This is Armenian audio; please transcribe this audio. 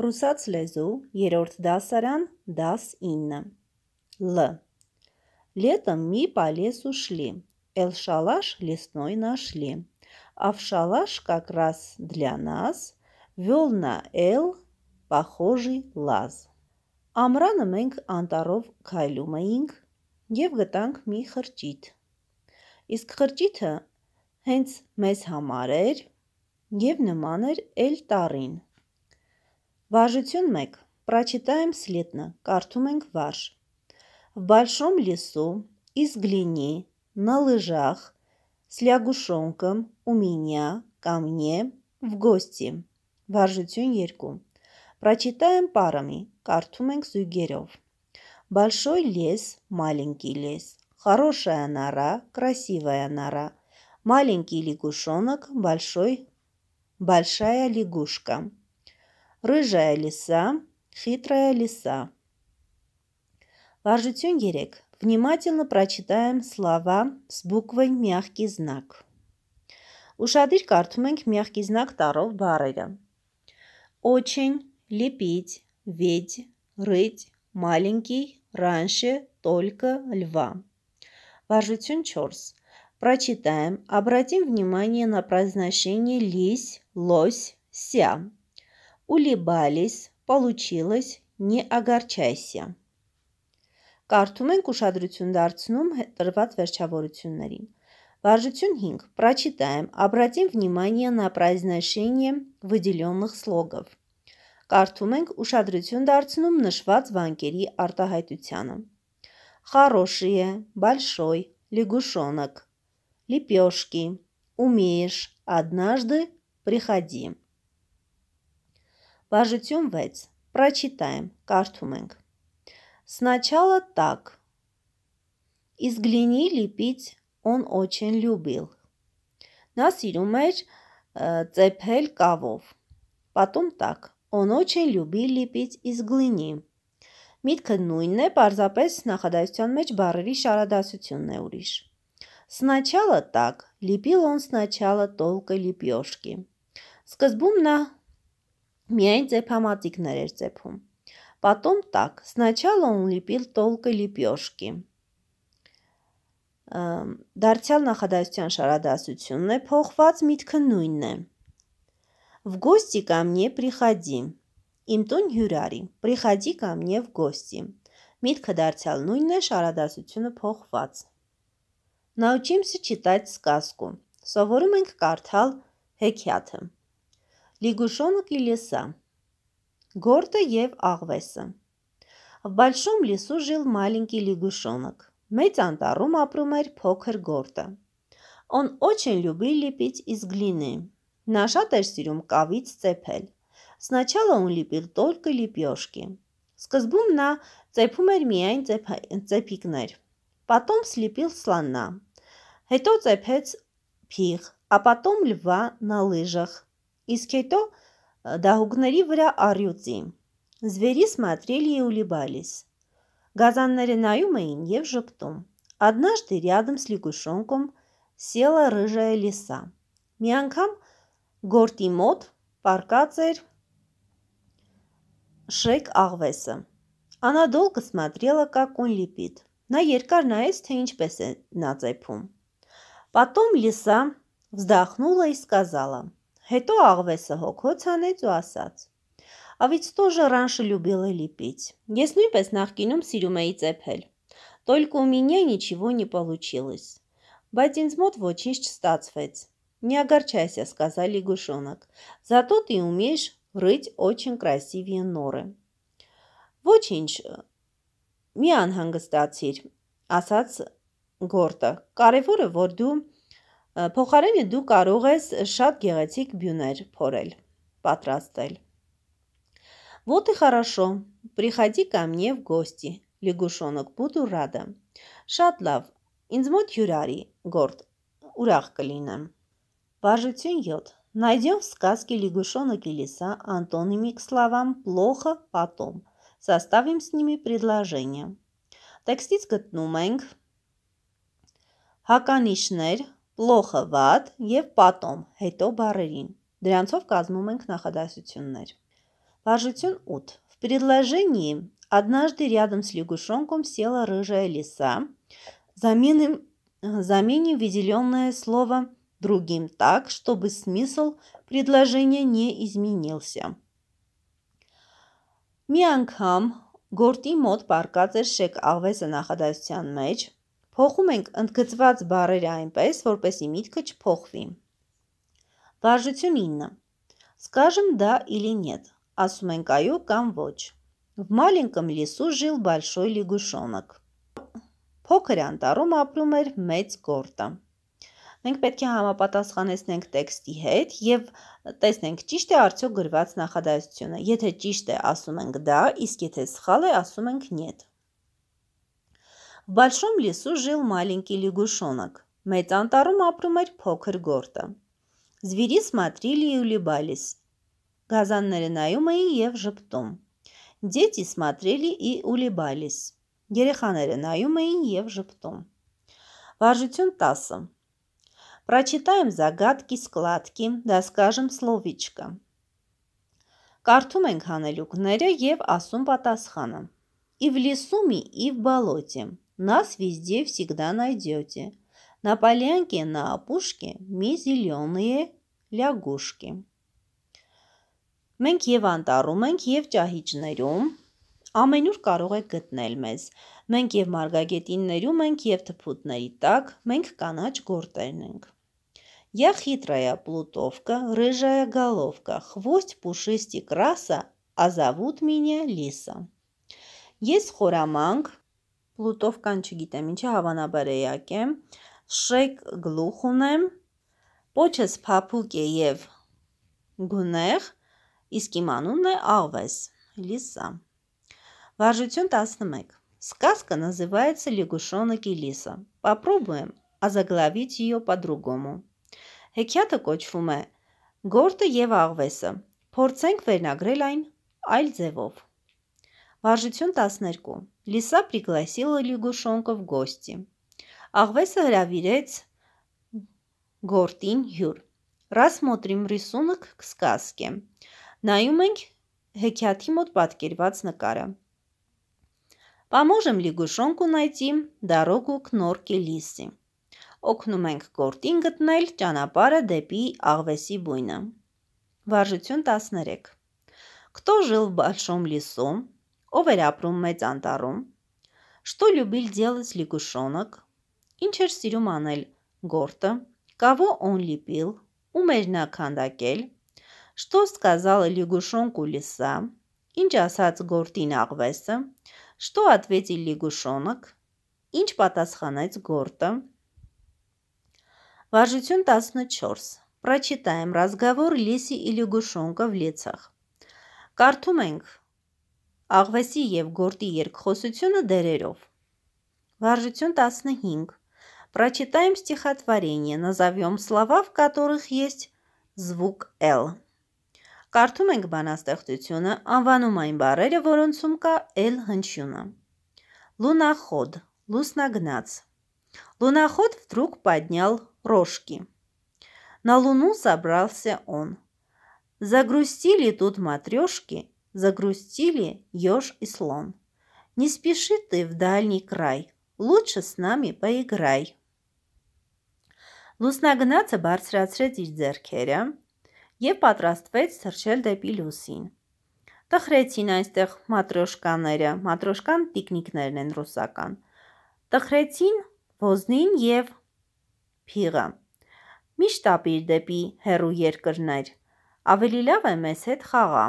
Ռուսաց լեզու, երրորդ դասարան, դաս 9։ Л. Летом мы по лесу шли. Эл шалаш лесной нашли. А в шалаш как раз для нас вел на Эл похожий лаз. Ամրանը մենք անտարով քայլում էինք եւ գտանք մի խրճիթ։ Իսկ խրճիթը հենց մեզ համար էր եւ նման էր էլ տարին, Վարժություն 1. Прочитаем следно. Կարդում ենք վարժ։ В большом лесу, из глини, на лыжах, с лягушонком, у меня, ко мне, в гости. Վարժություն 2. Прочитаем парами. Կարդում ենք զույգերով։ Большой лес, маленький лес. Хорошая нора, красивая нора. Маленький лягушонок, большой, большая лягушка. Рыжая лиса, хитрая лиса. Ложитюн герек. Внимательно прочитаем слова с буквой «мягкий знак». Ушадырь картмэнк «мягкий знак» таров барыга. Очень, лепить, ведь, рыть, маленький, раньше, только, льва. Ложитюн чорс. Прочитаем. Обратим внимание на произношение «лись», «лось», «ся». Ուլիբալիս, получилось, նի ագարչայսյա։ Կարդում ենք ուշադրություն դարձնում տրված վերջավորություններին։ Վարժություն 5. Прочитаем. Обратим внимание на произношение выделенных слогов. Կարդում ենք ուշադրություն դարձնում նշված վանկերի արտահայտությանը։ Хорошие, большой, лягушонок, лепешки, умеешь, однажды приходи։ Վարժություն 6. Պրաչիտայեմ, կարդում ենք։ Сначала так. Изгляни лепить он очень любил. Նա սիրում էր ծեփել կավով։ Потом так. Он очень любил лепить из глини. Միտքը նույնն է, պարզապես նախադասության մեջ բառերի շարադասությունն է ուրիշ։ Сначала так, лепил он сначала толкой лепешки. Սկզբում նա Միայն ծեփամածիկներ էր ծեփում։ Потом так, сначала он лепил толкой лепешки։ Դարձյալ նախադասության շարադասությունն է, փոխված միտքը նույնն է։ В гости ко мне приходи։ Իմ տուն հյուր արի։ Приходи ко мне в гости։ Միտքը դարձյալ նույնն է, շարադասությունը փոխված։ Научимся читать сказку։ Սովորում ենք կարդալ հեքիաթը лягушонок и лиса. Гордо Ев Աղվեսը Большом лесу жил маленький лягушонок. Մեծ անտառում ապրում էր փոքր գորտը։ Он очень любил лепить из глины. Նա շատ էր սիրում կավից ծեփել։ Сначала он лепил только лепешки. Սկզբում նա ծեփում էր միայն ծեփիկներ։ Потом слепил слона. Հետո ծեփեց փիղ, а потом льва на лыжах Իսկ հետո դահուկների վրա առյուծի։ Զվերիս смотрели и улыбались. Газанները նայում էին եւ ժպտում։ Однажды рядом с лягушонком села рыжая лиса։ Մի անգամ գորտի մոտ պարկած էր շեք աղվեսը։ Անադոլկը смотрела, как он лепит։ Նա երկար նայեց, թե ինչպես է նա ծեփում։ Потом лиса вздохнула и сказала: Հետո աղվեսը հոգոց հանեց ու ասաց. «А ведь тоже раньше любила лепить. Ես նույնպես նախկինում սիրում էի ծեփել։ Только у меня ничего не получилось. Բայց ինձ մոտ ոչինչ չստացվեց։ Не огорчайся, сказали лягушонок. Зато ты умеешь рыть очень красивые норы. Ոչինչ, մի անհանգստացիր, ասաց Գորտը։ Կարևորը, որ դու Փոխարենը դու կարող ես շատ գեղեցիկ բյուներ փորել, պատրաստել։ Вот и хорошо. Приходи ко мне в гости. Лягушонок, буду рада. Շատ լավ։ Ինձ մոտ հյուրարի, գործ։ Ուրախ կլինեմ։ Բաժություն 7։ Найдем в сказке лягушонок и лиса антоними к словам «плохо» потом. Составим с ними предложение։ Տեքստից գտնում ենք հականիշներ, լոխը վատ եւ պատոմ, հետո բարերին։ Դրանցով կազմում ենք նախադասություններ։ Վարժություն 8. В предложении однажды рядом с лягушонком села рыжая лиса. Заменим, заменим выделенное слово другим так, чтобы смысл предложения не изменился. Մի անգամ գործի մոտ պարկած էր շեք աղվեսը նախադասության մեջ, Փոխում ենք ընդգծված բառերը այնպես, որպեսի միտքը չփոխվի։ Վարժություն 9. Скажем да или нет. Ասում ենք այո կամ ոչ։ В маленьком лесу жил большой лягушонок. Փոքր անտառում ապրում էր մեծ գորտը։ Մենք պետք է համապատասխանեցնենք տեքստի հետ եւ տեսնենք ճիշտ է արդյոք գրված նախադասությունը։ Եթե ճիշտ է, ասում ենք դա, իսկ եթե սխալ է, ասում ենք нет։ В большом лесу жил маленький лягушонок. Մեծ անտառում ապրում էր փոքր գորտը։ Звери смотрели и улыбались. Գազանները նայում էին եւ ժպտում։ Дети смотрели и улыбались։ Երեխաները նայում էին եւ ժպտում։ Վարժություն 10։ Прочитаем загадки, складки, да скажем словечко։ Կարդում ենք հանելուկները եւ ասում պատասխանը։ И в лесу, и в болоте. Нас везде всегда найдете. На полянке, на опушке մի зеленые лягушки. Մենք եւ անտառում ենք եւ ճահիճներում ամենուր կարող եք գտնել մեզ։ Մենք եւ մարգագետիններում ենք եւ թփուտների տակ, մենք կանաչ գորտերն ենք։ Я хитрая плутовка, рыжая головка, хвост пушистик краса, а зовут меня Лиса։ Ես խորամանկ, պլուտով կան չգիտեմ ինչը, հավանաբար էակ եմ, շրեկ գլուխ ունեմ, պոչս պապուկ է և գունեղ, իսկ իմ անունն է աղվես, լիսա։ Վարժություն 11. Сказка называется «Лягушонок и лиса». Попробуем озаглавить ее по-другому. Հեքիաթը կոչվում է Գորտը եւ աղվեսը։ Փորձենք վերնագրել այն այլ ձևով։ Վարժություն 12 Лиса пригласила лягушонка в гости. Ахвеса Гравирец, Гортин Юр. Рассмотрим рисунок к сказке. Նայում ենք հեքիաթի մոտ պատկերված նկարը։ Поможем лягушонку найти дорогу к норке лисы։ Օգնում ենք կորտին գտնել ճանապարհը դեպի աղվեսի բույնը։ Վարժություն 13։ Кто жил в большом лесу? Ով էր ապրում մեծ անտառում։ Что любил делать лягушонок։ Ինչ էր սիրում անել Գորտը։ Кого он любил։ Ում էր նա քանդակել։ Что сказал лягушонку лиса։ Ինչ ասաց Գորտին աղվեսը։ Что ответил лягушонок։ Ինչ պատասխանեց Գորտը։ Վարժություն 14 Прочитаем разговор Лиси и лягушонка в лицах։ Կարդում ենք աղվեսի և գորտի երկխոսությունը դերերով։ Վարժություն 15 Прочитаем стихотворение, назовем слова, в которых есть звук «л». Կարդում ենք բանաստեղծությունը, անվանում այն բառերը, որոնցում կա «L» հնչյունը։ Луноход, лусногнац. Луноход вдруг поднял рожки. На луну собрался он. Загрустили тут матрешки, Загрустили еж и слон. Не спеши ты в дальний край, лучше с нами поиграй։ Լուսնագնացը բարձրացրեց իր ձեռքերը և պատրաստվեց սրճել դեպի լուսին։ Տխրեցին այստեղ մատրոշկաները, մատրոշկան տիկնիկներն են ռուսական։ Տխրեցին ոզնին և փիղը։ Միշտ ապիր դեպի հերու երկրներ, ավելի լավ է մեզ հետ խաղա։